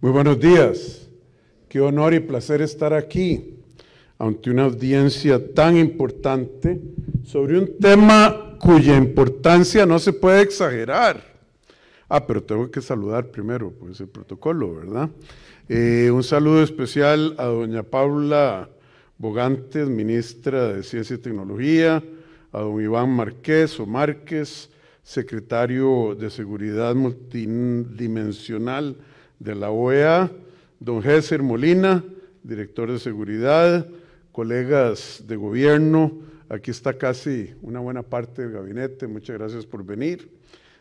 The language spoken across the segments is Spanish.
Muy buenos días. Qué honor y placer estar aquí ante una audiencia tan importante sobre un tema cuya importancia no se puede exagerar. Ah, pero tengo que saludar primero, pues el protocolo, ¿verdad? Eh, un saludo especial a doña Paula Bogantes, ministra de Ciencia y Tecnología, a don Iván Márquez o Márquez, secretario de Seguridad Multidimensional de la OEA, don Géser Molina, director de seguridad, colegas de gobierno, aquí está casi una buena parte del gabinete, muchas gracias por venir,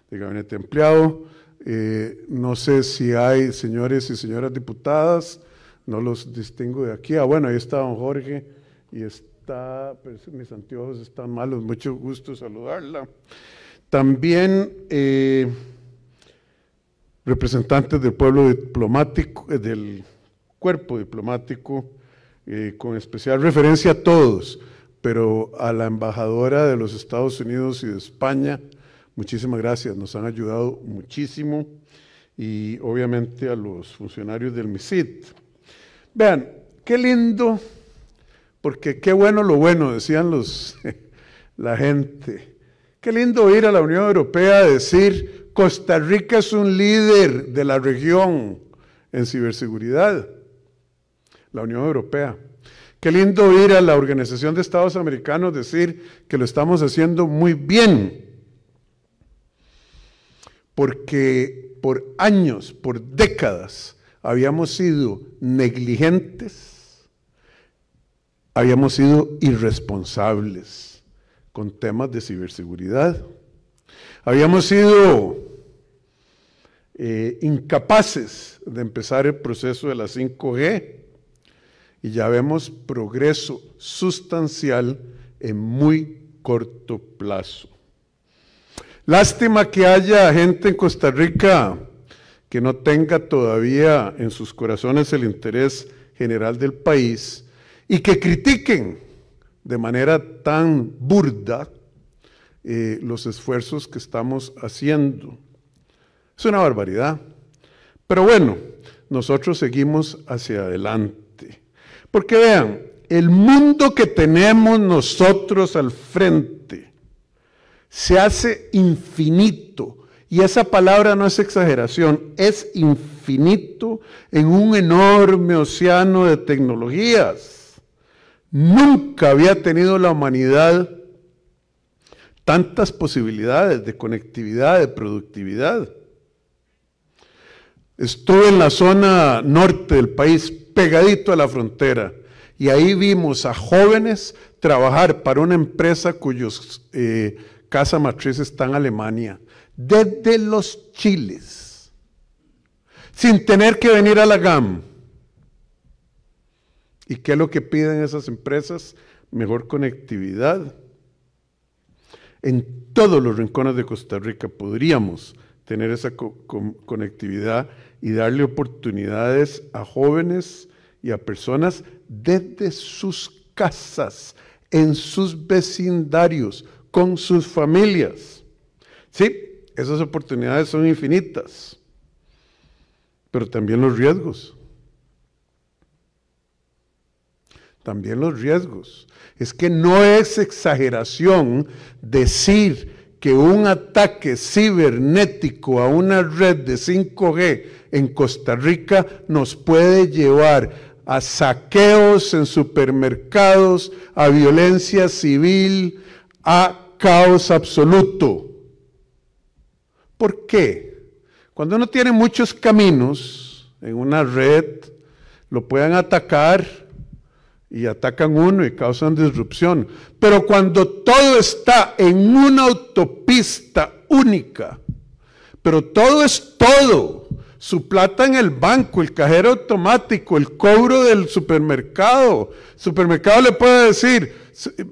del gabinete empleado. Eh, no sé si hay señores y señoras diputadas, no los distingo de aquí. Ah, bueno, ahí está don Jorge y está, pues, mis anteojos están malos, mucho gusto saludarla. También... Eh, representantes del pueblo diplomático, eh, del cuerpo diplomático, eh, con especial referencia a todos, pero a la embajadora de los Estados Unidos y de España, muchísimas gracias, nos han ayudado muchísimo, y obviamente a los funcionarios del MISIT. Vean, qué lindo, porque qué bueno lo bueno, decían los, la gente. Qué lindo ir a la Unión Europea a decir Costa Rica es un líder de la región en ciberseguridad, la Unión Europea. Qué lindo oír a la Organización de Estados Americanos decir que lo estamos haciendo muy bien, porque por años, por décadas, habíamos sido negligentes, habíamos sido irresponsables con temas de ciberseguridad. Habíamos sido eh, incapaces de empezar el proceso de la 5G. Y ya vemos progreso sustancial en muy corto plazo. Lástima que haya gente en Costa Rica que no tenga todavía en sus corazones el interés general del país y que critiquen de manera tan burda eh, los esfuerzos que estamos haciendo. Es una barbaridad. Pero bueno, nosotros seguimos hacia adelante. Porque vean, el mundo que tenemos nosotros al frente se hace infinito. Y esa palabra no es exageración, es infinito en un enorme océano de tecnologías. Nunca había tenido la humanidad tantas posibilidades de conectividad, de productividad. Estuve en la zona norte del país, pegadito a la frontera, y ahí vimos a jóvenes trabajar para una empresa cuyos eh, casa matriz está en Alemania, desde los chiles, sin tener que venir a la GAM. ¿Y qué es lo que piden esas empresas? Mejor conectividad. En todos los rincones de Costa Rica podríamos tener esa conectividad y darle oportunidades a jóvenes y a personas desde sus casas, en sus vecindarios, con sus familias. Sí, esas oportunidades son infinitas, pero también los riesgos. También los riesgos. Es que no es exageración decir que un ataque cibernético a una red de 5G en Costa Rica nos puede llevar a saqueos en supermercados, a violencia civil, a caos absoluto. ¿Por qué? Cuando uno tiene muchos caminos en una red, lo pueden atacar y atacan uno y causan disrupción. Pero cuando todo está en una autopista única, pero todo es todo, su plata en el banco, el cajero automático, el cobro del supermercado, el supermercado le puede decir,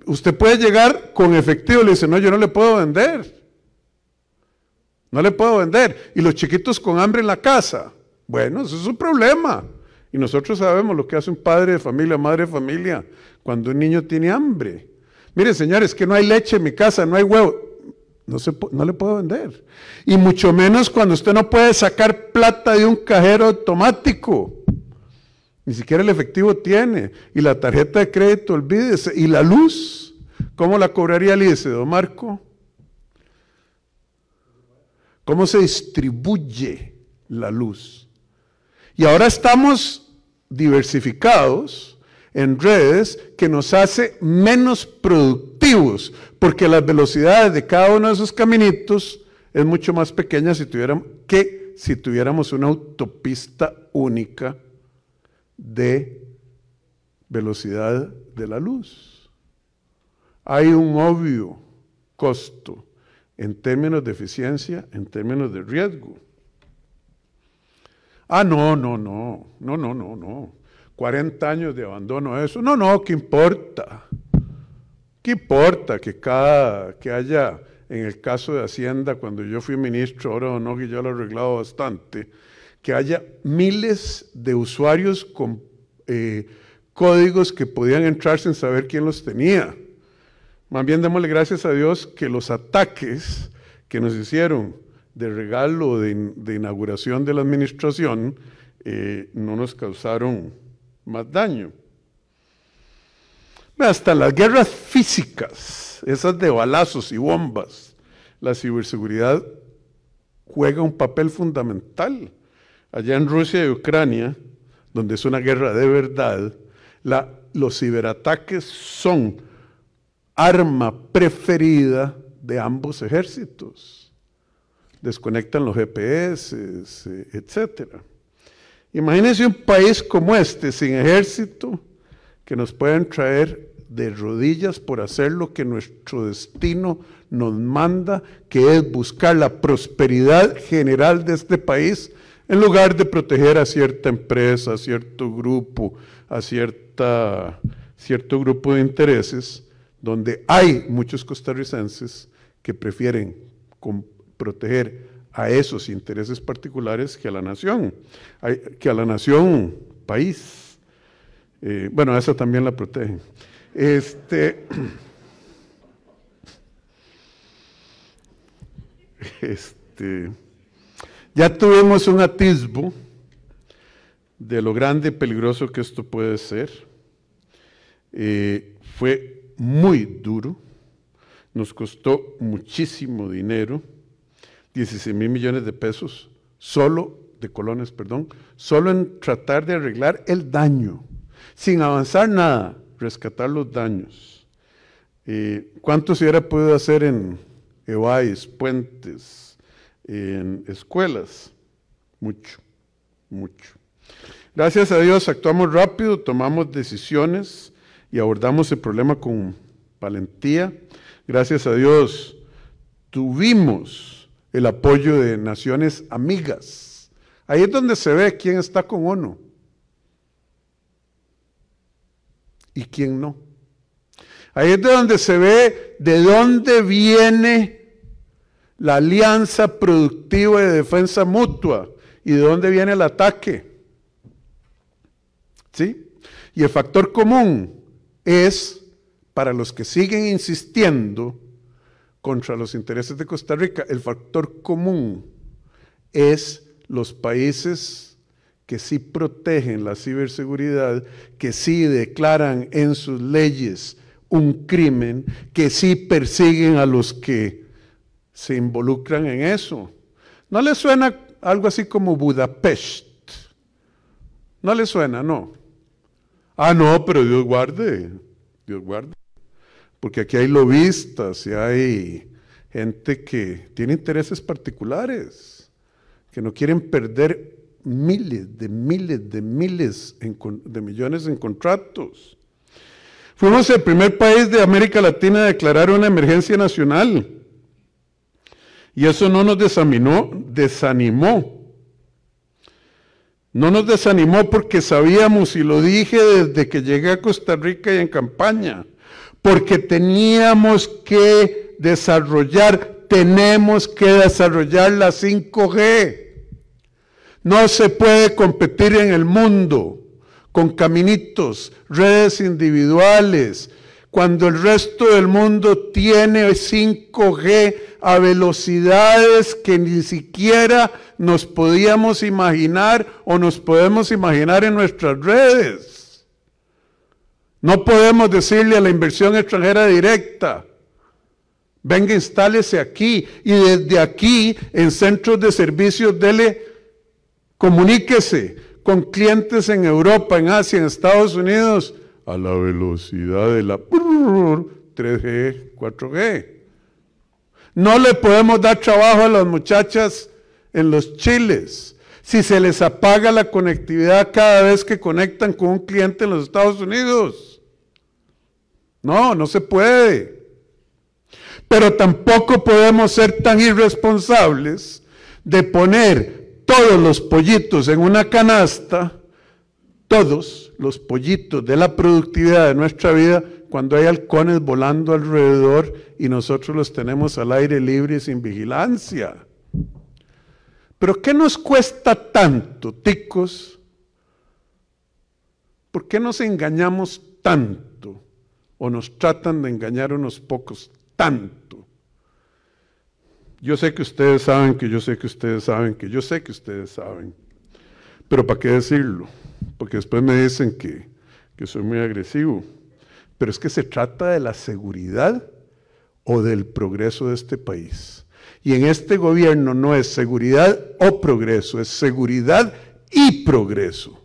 usted puede llegar con efectivo, le dice, no, yo no le puedo vender. No le puedo vender. Y los chiquitos con hambre en la casa. Bueno, eso es un problema. Y nosotros sabemos lo que hace un padre de familia, madre de familia, cuando un niño tiene hambre. Mire, señores, que no hay leche en mi casa, no hay huevo. No, le puedo vender. Y mucho menos cuando usted no puede sacar plata de un cajero automático. Ni siquiera el efectivo tiene. Y la tarjeta de crédito, olvídese. Y la luz, ¿cómo la cobraría el índice, don Marco? ¿Cómo se distribuye la luz? Y ahora estamos diversificados en redes que nos hace menos productivos, porque las velocidades de cada uno de esos caminitos es mucho más pequeña si que si tuviéramos una autopista única de velocidad de la luz. Hay un obvio costo en términos de eficiencia, en términos de riesgo. Ah, no, no, no, no, no, no, no. 40 años de abandono eso. No, no, ¿qué importa? ¿Qué importa que cada, que haya, en el caso de Hacienda, cuando yo fui ministro, ahora o no, que ya lo he arreglado bastante, que haya miles de usuarios con eh, códigos que podían entrar sin saber quién los tenía. Más bien démosle gracias a Dios que los ataques que nos hicieron de regalo de, de inauguración de la administración eh, no nos causaron más daño. Hasta las guerras físicas, esas de balazos y bombas, la ciberseguridad juega un papel fundamental. Allá en Rusia y Ucrania, donde es una guerra de verdad, los ciberataques son arma preferida de ambos ejércitos desconectan los GPS, eh, etc. Imagínense un país como este, sin ejército, que nos pueden traer de rodillas por hacer lo que nuestro destino nos manda, que es buscar la prosperidad general de este país, en lugar de proteger a cierta empresa, a cierto grupo, a cierta, cierto grupo de intereses, donde hay muchos costarricenses que prefieren comprar proteger a esos intereses particulares que a la nación, que a la nación país. Eh, bueno, a esa también la protegen. Este, este, ya tuvimos un atisbo de lo grande y peligroso que esto puede ser. Eh, fue muy duro, nos costó muchísimo dinero 16 mil millones de pesos, solo de colones, perdón, solo en tratar de arreglar el daño, sin avanzar nada, rescatar los daños. Eh, ¿Cuánto se hubiera podido hacer en Evais, puentes, en escuelas? Mucho, mucho. Gracias a Dios actuamos rápido, tomamos decisiones y abordamos el problema con valentía. Gracias a Dios tuvimos el apoyo de naciones amigas. Ahí es donde se ve quién está con ONU y quién no. Ahí es de donde se ve de dónde viene la alianza productiva de defensa mutua y de dónde viene el ataque. ¿Sí? Y el factor común es, para los que siguen insistiendo, contra los intereses de Costa Rica. El factor común es los países que sí protegen la ciberseguridad, que sí declaran en sus leyes un crimen, que sí persiguen a los que se involucran en eso. ¿No le suena algo así como Budapest? No le suena, no. Ah, no, pero Dios guarde, Dios guarde porque aquí hay lobistas y hay gente que tiene intereses particulares, que no quieren perder miles de miles de miles de millones en contratos. Fuimos el primer país de América Latina a declarar una emergencia nacional. Y eso no nos desaminó, desanimó. No nos desanimó porque sabíamos, y lo dije desde que llegué a Costa Rica y en campaña, porque teníamos que desarrollar, tenemos que desarrollar la 5G. No se puede competir en el mundo con caminitos, redes individuales, cuando el resto del mundo tiene 5G a velocidades que ni siquiera nos podíamos imaginar o nos podemos imaginar en nuestras redes. No podemos decirle a la inversión extranjera directa, venga, instálese aquí y desde aquí en centros de servicios dele, comuníquese con clientes en Europa, en Asia, en Estados Unidos, a la velocidad de la 3G, 4G. No le podemos dar trabajo a las muchachas en los chiles si se les apaga la conectividad cada vez que conectan con un cliente en los Estados Unidos. No, no se puede. Pero tampoco podemos ser tan irresponsables de poner todos los pollitos en una canasta, todos los pollitos de la productividad de nuestra vida, cuando hay halcones volando alrededor y nosotros los tenemos al aire libre y sin vigilancia. Pero ¿qué nos cuesta tanto, ticos? ¿Por qué nos engañamos tanto? O nos tratan de engañar unos pocos tanto. Yo sé que ustedes saben, que yo sé que ustedes saben, que yo sé que ustedes saben. Pero ¿para qué decirlo? Porque después me dicen que, que soy muy agresivo. Pero es que se trata de la seguridad o del progreso de este país. Y en este gobierno no es seguridad o progreso, es seguridad y progreso.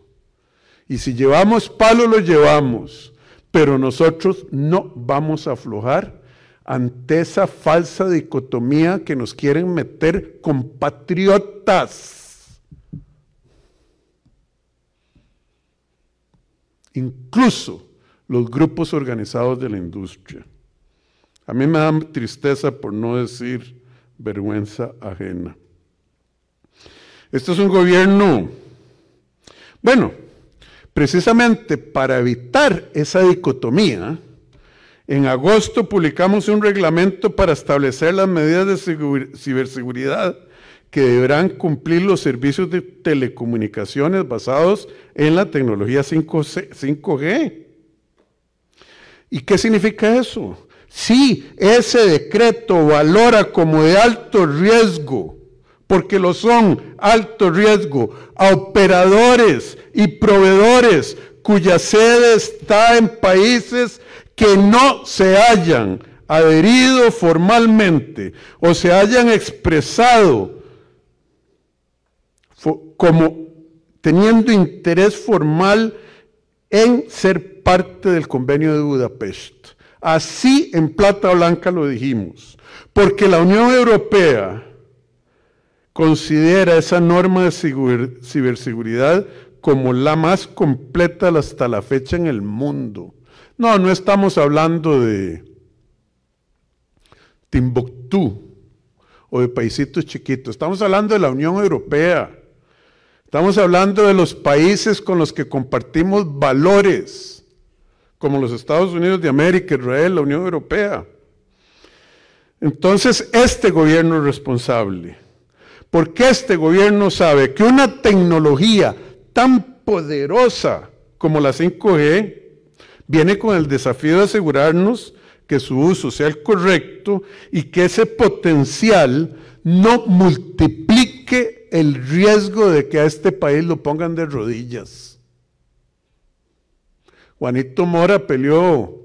Y si llevamos palo, lo llevamos. Pero nosotros no vamos a aflojar ante esa falsa dicotomía que nos quieren meter compatriotas. Incluso los grupos organizados de la industria. A mí me da tristeza por no decir vergüenza ajena. Esto es un gobierno, bueno, precisamente para evitar esa dicotomía, en agosto publicamos un reglamento para establecer las medidas de ciberseguridad que deberán cumplir los servicios de telecomunicaciones basados en la tecnología 5G. ¿Y qué significa eso? Sí, ese decreto valora como de alto riesgo, porque lo son alto riesgo, a operadores y proveedores cuya sede está en países que no se hayan adherido formalmente o se hayan expresado como teniendo interés formal en ser parte del convenio de Budapest. Así en plata blanca lo dijimos, porque la Unión Europea considera esa norma de ciberseguridad como la más completa hasta la fecha en el mundo. No, no estamos hablando de Timbuktu o de paisitos chiquitos, estamos hablando de la Unión Europea, estamos hablando de los países con los que compartimos valores como los Estados Unidos de América, Israel, la Unión Europea. Entonces, este gobierno es responsable, porque este gobierno sabe que una tecnología tan poderosa como la 5G viene con el desafío de asegurarnos que su uso sea el correcto y que ese potencial no multiplique el riesgo de que a este país lo pongan de rodillas. Juanito Mora peleó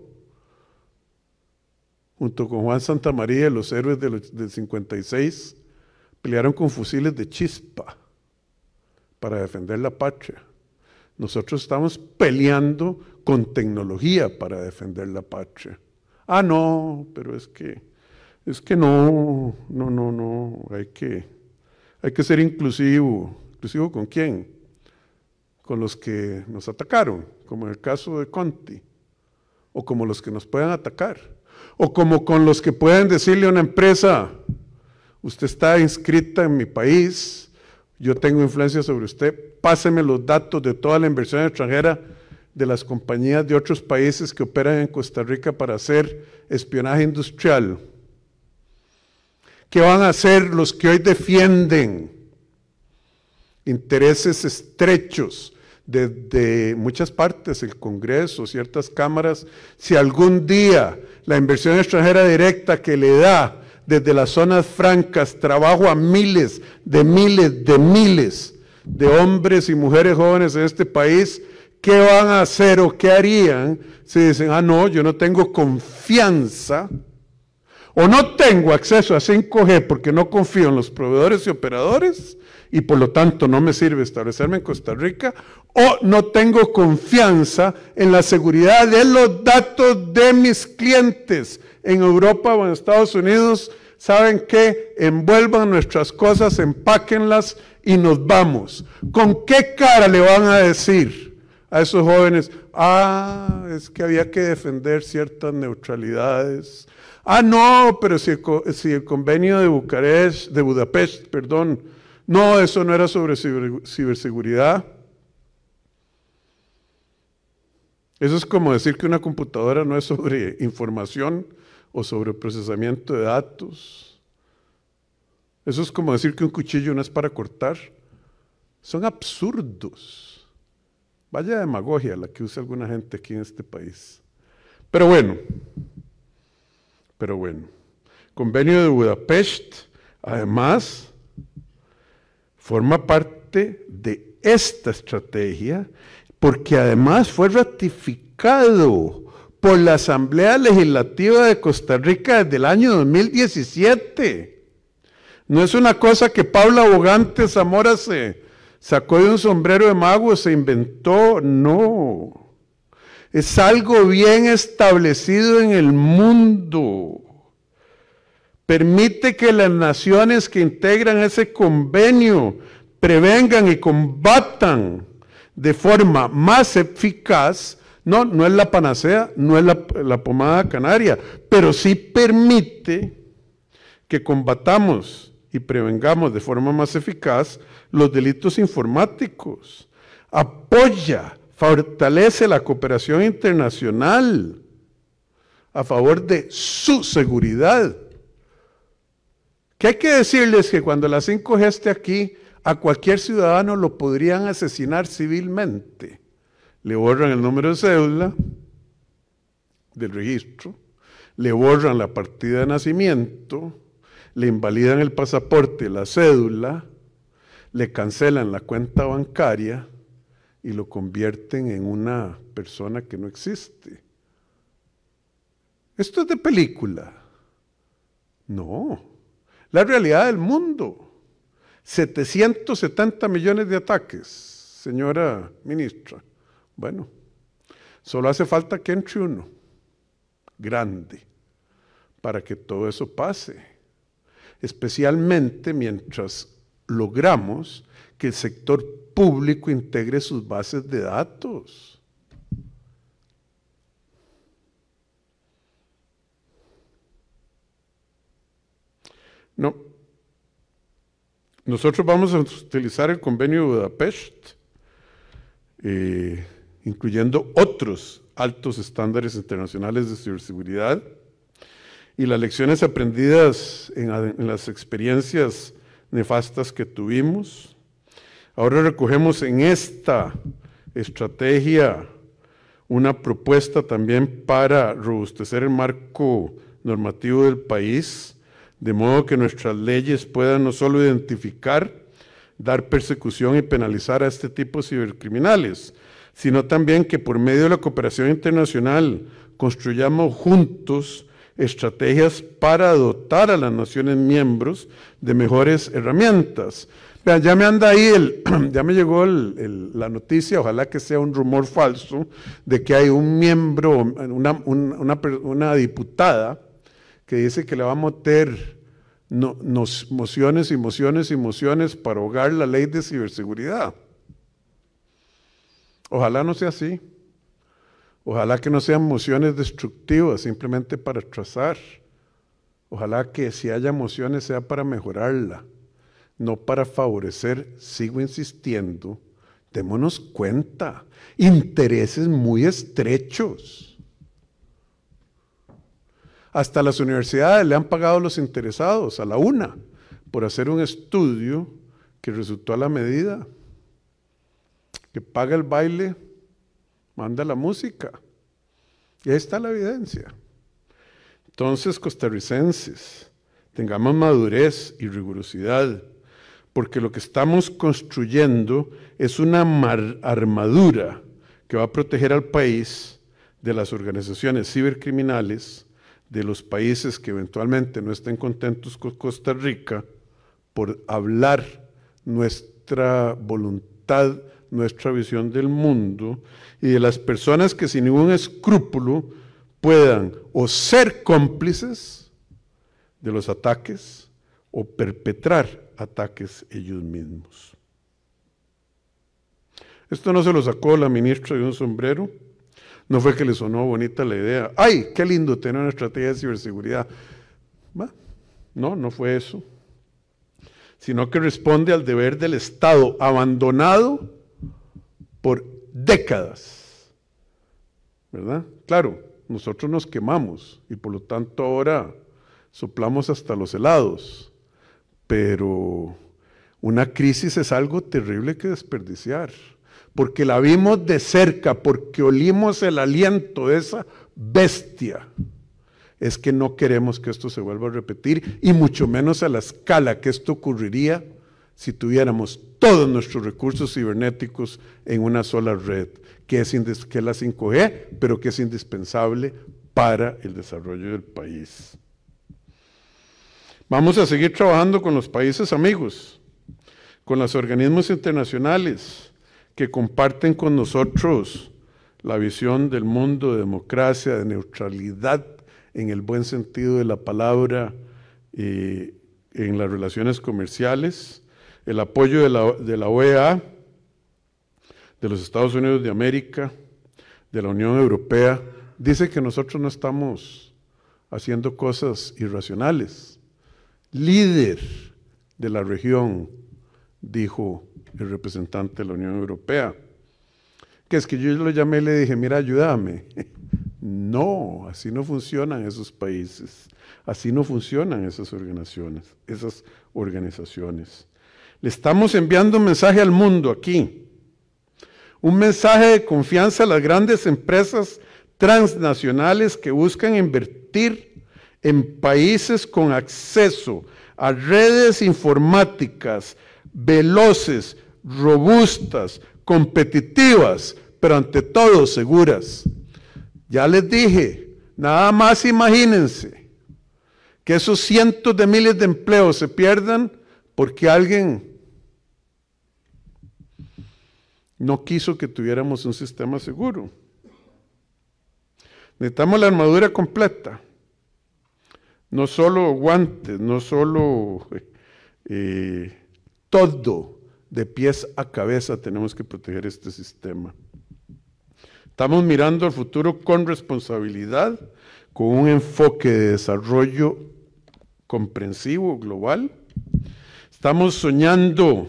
junto con Juan Santa María, los héroes del, 56, pelearon con fusiles de chispa para defender la patria. Nosotros estamos peleando con tecnología para defender la patria. Ah, no, pero es que, es que no, no, no, no, hay que, hay que ser inclusivo. ¿Inclusivo con quién? Con los que nos atacaron como en el caso de Conti, o como los que nos puedan atacar, o como con los que pueden decirle a una empresa, usted está inscrita en mi país, yo tengo influencia sobre usted, páseme los datos de toda la inversión extranjera de las compañías de otros países que operan en Costa Rica para hacer espionaje industrial. ¿Qué van a hacer los que hoy defienden intereses estrechos desde muchas partes, el Congreso, ciertas cámaras, si algún día la inversión extranjera directa que le da desde las zonas francas trabajo a miles de miles de miles de hombres y mujeres jóvenes en este país, ¿qué van a hacer o qué harían si dicen, ah, no, yo no tengo confianza o no tengo acceso a 5G porque no confío en los proveedores y operadores? y por lo tanto no me sirve establecerme en Costa Rica, o no tengo confianza en la seguridad de los datos de mis clientes en Europa o en Estados Unidos. ¿Saben que Envuelvan nuestras cosas, empáquenlas y nos vamos. ¿Con qué cara le van a decir a esos jóvenes, ah, es que había que defender ciertas neutralidades? Ah, no, pero si el, si el convenio de Bucarest, de Budapest, perdón, no, eso no era sobre ciberseguridad. Eso es como decir que una computadora no es sobre información o sobre procesamiento de datos. Eso es como decir que un cuchillo no es para cortar. Son absurdos. Vaya demagogia la que usa alguna gente aquí en este país. Pero bueno, pero bueno. Convenio de Budapest, además, forma parte de esta estrategia porque además fue ratificado por la Asamblea Legislativa de Costa Rica desde el año 2017. No es una cosa que Paula Bogante Zamora se sacó de un sombrero de mago, se inventó, no. Es algo bien establecido en el mundo. Permite que las naciones que integran ese convenio prevengan y combatan de forma más eficaz. No, no es la panacea, no es la, la pomada canaria, pero sí permite que combatamos y prevengamos de forma más eficaz los delitos informáticos. Apoya, fortalece la cooperación internacional a favor de su seguridad que hay que decirles que cuando las 5G esté aquí, a cualquier ciudadano lo podrían asesinar civilmente. Le borran el número de cédula del registro, le borran la partida de nacimiento, le invalidan el pasaporte, la cédula, le cancelan la cuenta bancaria y lo convierten en una persona que no existe. Esto es de película. No, la realidad del mundo. 770 millones de ataques, señora ministra. Bueno, solo hace falta que entre uno grande para que todo eso pase, especialmente mientras logramos que el sector público integre sus bases de datos. No. Nosotros vamos a utilizar el convenio de Budapest, eh, incluyendo otros altos estándares internacionales de ciberseguridad y las lecciones aprendidas en las experiencias nefastas que tuvimos. Ahora recogemos en esta estrategia una propuesta también para robustecer el marco normativo del país de modo que nuestras leyes puedan no solo identificar, dar persecución y penalizar a este tipo de cibercriminales, sino también que por medio de la cooperación internacional construyamos juntos estrategias para dotar a las naciones miembros de mejores herramientas. ya me anda ahí, el, ya me llegó la noticia, ojalá que sea un rumor falso, de que hay un miembro, una diputada, que dice que le va a meter no, nos, mociones y mociones y mociones para ahogar la ley de ciberseguridad. Ojalá no sea así. Ojalá que no sean mociones destructivas, simplemente para trazar. Ojalá que si haya mociones sea para mejorarla, no para favorecer, sigo insistiendo, démonos cuenta, intereses muy estrechos hasta las universidades le han pagado los interesados a la una por hacer un estudio que resultó a la medida, que paga el baile, manda la música. Y ahí está la evidencia. Entonces, costarricenses, tengamos madurez y rigurosidad, porque lo que estamos construyendo es una armadura que va a proteger al país de las organizaciones cibercriminales de los países que eventualmente no estén contentos con Costa Rica por hablar nuestra voluntad, nuestra visión del mundo y de las personas que sin ningún escrúpulo puedan o ser cómplices de los ataques o perpetrar ataques ellos mismos. Esto no se lo sacó la ministra de un sombrero, no fue que le sonó bonita la idea. ¡Ay, qué lindo tener una estrategia de ciberseguridad! no, no fue eso. Sino que responde al deber del Estado, abandonado por décadas. ¿Verdad? Claro, nosotros nos quemamos y por lo tanto ahora soplamos hasta los helados. Pero una crisis es algo terrible que desperdiciar porque la vimos de cerca, porque olimos el aliento de esa bestia, es que no queremos que esto se vuelva a repetir y mucho menos a la escala que esto ocurriría si tuviéramos todos nuestros recursos cibernéticos en una sola red, que es, la 5G, pero que es indispensable para el desarrollo del país. Vamos a seguir trabajando con los países amigos, con los organismos internacionales, que comparten con nosotros la visión del mundo de democracia, de neutralidad en el buen sentido de la palabra y eh, en las relaciones comerciales, el apoyo de la, de la OEA, de los Estados Unidos de América, de la Unión Europea, dice que nosotros no estamos haciendo cosas irracionales. Líder de la región, dijo el representante de la Unión Europea. Que es que yo lo llamé y le dije, mira, ayúdame. No, así no funcionan esos países, así no funcionan esas organizaciones, esas organizaciones. Le estamos enviando un mensaje al mundo aquí, un mensaje de confianza a las grandes empresas transnacionales que buscan invertir en países con acceso a redes informáticas veloces, robustas, competitivas, pero ante todo seguras. Ya les dije, nada más imagínense que esos cientos de miles de empleos se pierdan porque alguien no quiso que tuviéramos un sistema seguro. Necesitamos la armadura completa. No solo guantes, no solo eh, eh, todo de pies a cabeza tenemos que proteger este sistema. Estamos mirando al futuro con responsabilidad, con un enfoque de desarrollo comprensivo, global. Estamos soñando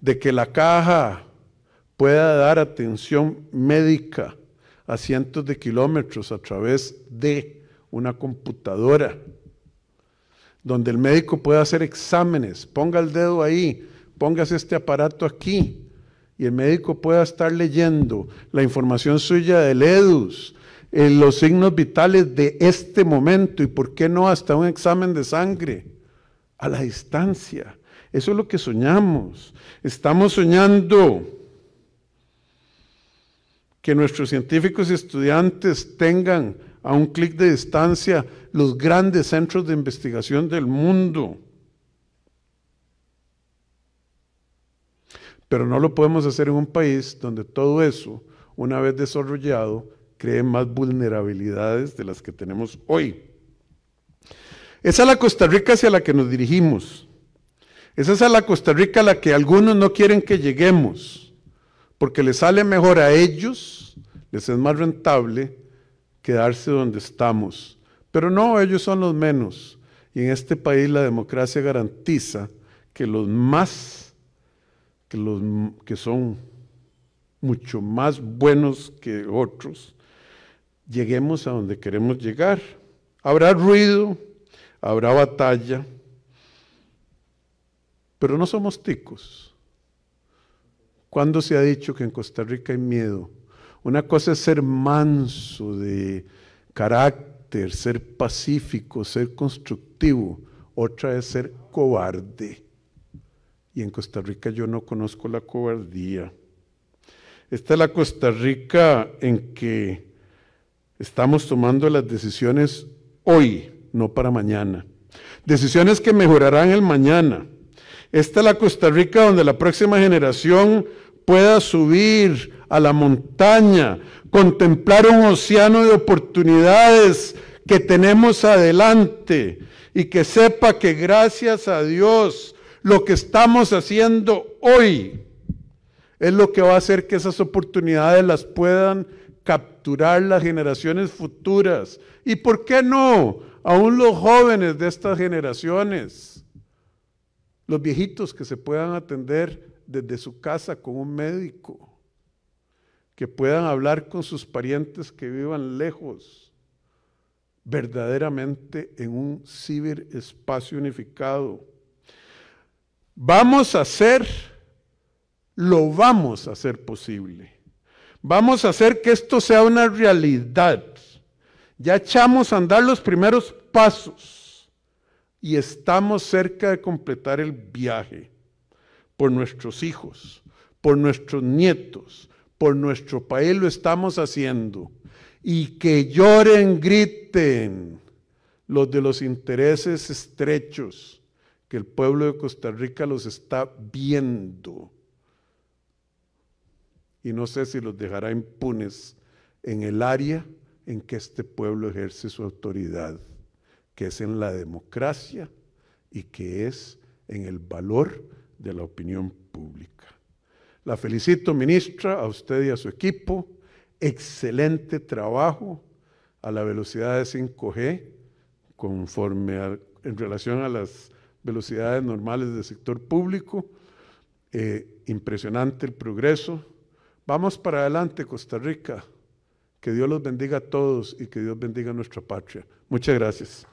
de que la caja pueda dar atención médica a cientos de kilómetros a través de una computadora, donde el médico pueda hacer exámenes, ponga el dedo ahí, Pongas este aparato aquí y el médico pueda estar leyendo la información suya del EDUS, eh, los signos vitales de este momento y por qué no hasta un examen de sangre a la distancia. Eso es lo que soñamos. Estamos soñando que nuestros científicos y estudiantes tengan a un clic de distancia los grandes centros de investigación del mundo. Pero no lo podemos hacer en un país donde todo eso, una vez desarrollado, cree más vulnerabilidades de las que tenemos hoy. Es a la Costa Rica hacia la que nos dirigimos. Esa es a la Costa Rica a la que algunos no quieren que lleguemos, porque les sale mejor a ellos, les es más rentable quedarse donde estamos. Pero no, ellos son los menos. Y en este país la democracia garantiza que los más que los que son mucho más buenos que otros, lleguemos a donde queremos llegar. Habrá ruido, habrá batalla, pero no somos ticos. ¿Cuándo se ha dicho que en Costa Rica hay miedo? Una cosa es ser manso de carácter, ser pacífico, ser constructivo. Otra es ser cobarde y en Costa Rica yo no conozco la cobardía. Esta es la Costa Rica en que estamos tomando las decisiones hoy, no para mañana. Decisiones que mejorarán el mañana. Esta es la Costa Rica donde la próxima generación pueda subir a la montaña, contemplar un océano de oportunidades que tenemos adelante y que sepa que gracias a Dios lo que estamos haciendo hoy es lo que va a hacer que esas oportunidades las puedan capturar las generaciones futuras. ¿Y por qué no? Aún los jóvenes de estas generaciones, los viejitos que se puedan atender desde su casa con un médico, que puedan hablar con sus parientes que vivan lejos, verdaderamente en un ciberespacio unificado Vamos a hacer, lo vamos a hacer posible. Vamos a hacer que esto sea una realidad. Ya echamos a andar los primeros pasos y estamos cerca de completar el viaje por nuestros hijos, por nuestros nietos, por nuestro país lo estamos haciendo. Y que lloren, griten los de los intereses estrechos que el pueblo de Costa Rica los está viendo. Y no sé si los dejará impunes en el área en que este pueblo ejerce su autoridad, que es en la democracia y que es en el valor de la opinión pública. La felicito, ministra, a usted y a su equipo. Excelente trabajo a la velocidad de 5G conforme en relación a las velocidades normales del sector público. Eh, impresionante el progreso. Vamos para adelante, Costa Rica. Que Dios los bendiga a todos y que Dios bendiga a nuestra patria. Muchas gracias.